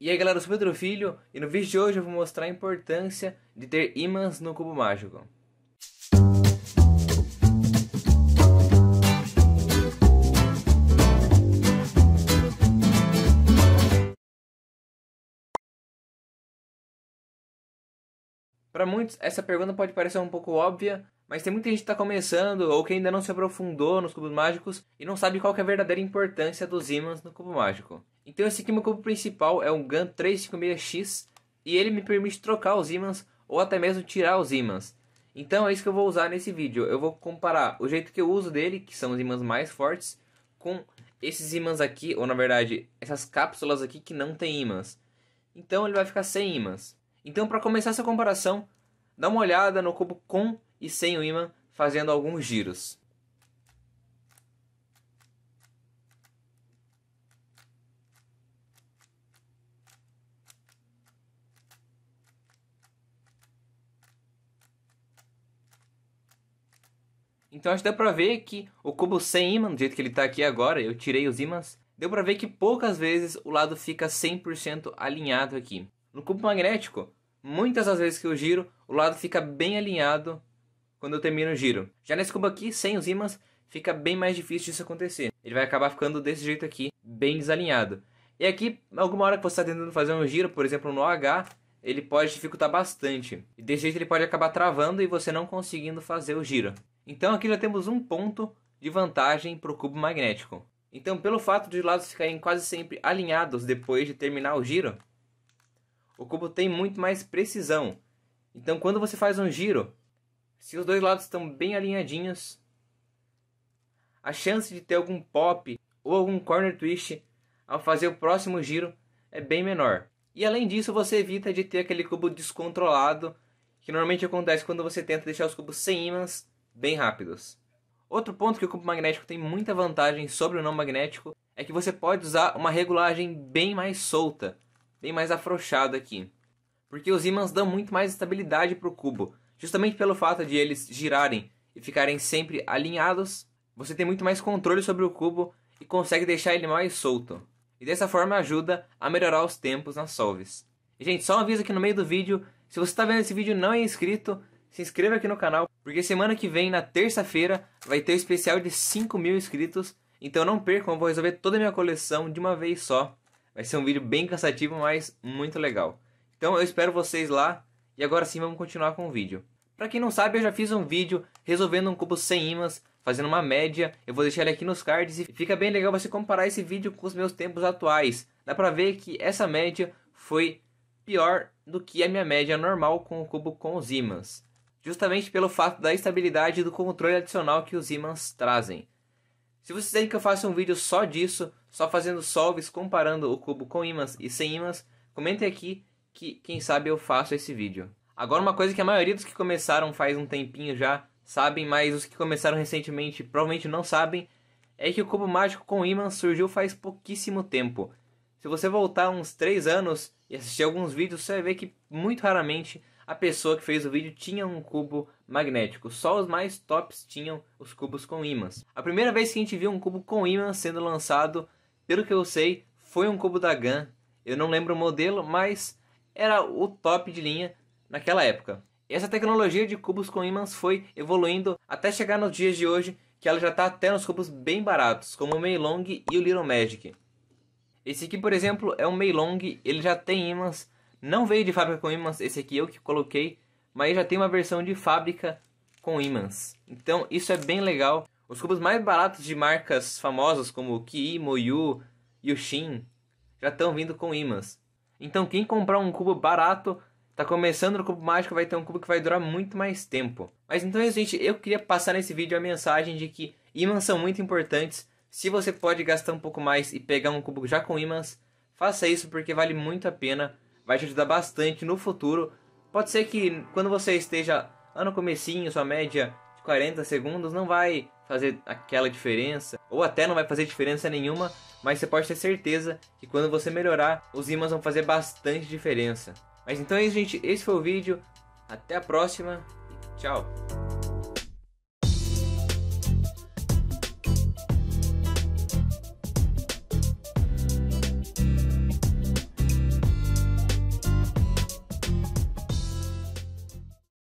E aí galera, eu sou Pedro Filho e no vídeo de hoje eu vou mostrar a importância de ter ímãs no cubo mágico. Para muitos, essa pergunta pode parecer um pouco óbvia, mas tem muita gente que está começando ou que ainda não se aprofundou nos cubos mágicos e não sabe qual é a verdadeira importância dos ímãs no cubo mágico. Então esse aqui é meu cubo principal, é um GAN 356X e ele me permite trocar os ímãs ou até mesmo tirar os ímãs. Então é isso que eu vou usar nesse vídeo. Eu vou comparar o jeito que eu uso dele, que são os ímãs mais fortes, com esses ímãs aqui, ou na verdade, essas cápsulas aqui que não tem ímãs. Então ele vai ficar sem ímãs. Então para começar essa comparação, dá uma olhada no cubo com e sem o ímã fazendo alguns giros. Então acho que dá pra ver que o cubo sem ímã, do jeito que ele tá aqui agora, eu tirei os ímãs, deu pra ver que poucas vezes o lado fica 100% alinhado aqui. No cubo magnético, muitas das vezes que eu giro, o lado fica bem alinhado quando eu termino o giro. Já nesse cubo aqui, sem os ímãs, fica bem mais difícil isso acontecer. Ele vai acabar ficando desse jeito aqui, bem desalinhado. E aqui, alguma hora que você está tentando fazer um giro, por exemplo no H, ele pode dificultar bastante. E desse jeito ele pode acabar travando e você não conseguindo fazer o giro. Então aqui já temos um ponto de vantagem para o cubo magnético. Então, pelo fato de os lados ficarem quase sempre alinhados depois de terminar o giro, o cubo tem muito mais precisão. Então, quando você faz um giro, se os dois lados estão bem alinhadinhos, a chance de ter algum pop ou algum corner twist ao fazer o próximo giro é bem menor. E além disso, você evita de ter aquele cubo descontrolado que normalmente acontece quando você tenta deixar os cubos sem ímãs bem rápidos. Outro ponto que o cubo magnético tem muita vantagem sobre o não magnético é que você pode usar uma regulagem bem mais solta, bem mais afrouxada aqui. Porque os ímãs dão muito mais estabilidade para o cubo, justamente pelo fato de eles girarem e ficarem sempre alinhados, você tem muito mais controle sobre o cubo e consegue deixar ele mais solto. E dessa forma ajuda a melhorar os tempos nas solves. E gente, só um aviso aqui no meio do vídeo, se você está vendo esse vídeo e não é inscrito, se inscreva aqui no canal, porque semana que vem, na terça-feira, vai ter o um especial de 5 mil inscritos. Então não percam, eu vou resolver toda a minha coleção de uma vez só. Vai ser um vídeo bem cansativo, mas muito legal. Então eu espero vocês lá. E agora sim vamos continuar com o vídeo. Para quem não sabe, eu já fiz um vídeo resolvendo um cubo sem ímãs, fazendo uma média. Eu vou deixar ele aqui nos cards e fica bem legal você comparar esse vídeo com os meus tempos atuais. Dá pra ver que essa média foi pior do que a minha média normal com o cubo com os ímãs justamente pelo fato da estabilidade e do controle adicional que os ímãs trazem. Se vocês querem que eu faça um vídeo só disso, só fazendo solves comparando o cubo com ímãs e sem ímãs, comentem aqui que quem sabe eu faço esse vídeo. Agora uma coisa que a maioria dos que começaram faz um tempinho já sabem, mas os que começaram recentemente provavelmente não sabem, é que o cubo mágico com ímãs surgiu faz pouquíssimo tempo. Se você voltar uns 3 anos e assistir alguns vídeos, você vai ver que muito raramente a pessoa que fez o vídeo tinha um cubo magnético. Só os mais tops tinham os cubos com ímãs. A primeira vez que a gente viu um cubo com ímã sendo lançado, pelo que eu sei, foi um cubo da GAN. Eu não lembro o modelo, mas era o top de linha naquela época. essa tecnologia de cubos com ímãs foi evoluindo até chegar nos dias de hoje, que ela já está até nos cubos bem baratos, como o Meilong e o Little Magic. Esse aqui, por exemplo, é um Meilong, ele já tem ímãs não veio de fábrica com ímãs, esse aqui eu que coloquei, mas já tem uma versão de fábrica com ímãs. Então isso é bem legal. Os cubos mais baratos de marcas famosas como Ki, Moyu, Yushin já estão vindo com ímãs. Então quem comprar um cubo barato, tá começando no cubo mágico, vai ter um cubo que vai durar muito mais tempo. Mas então é gente, eu queria passar nesse vídeo a mensagem de que ímãs são muito importantes. Se você pode gastar um pouco mais e pegar um cubo já com ímãs, faça isso porque vale muito a pena vai te ajudar bastante no futuro. Pode ser que quando você esteja lá no comecinho, sua média de 40 segundos não vai fazer aquela diferença, ou até não vai fazer diferença nenhuma, mas você pode ter certeza que quando você melhorar, os ímãs vão fazer bastante diferença. Mas então é isso, gente. Esse foi o vídeo. Até a próxima. Tchau!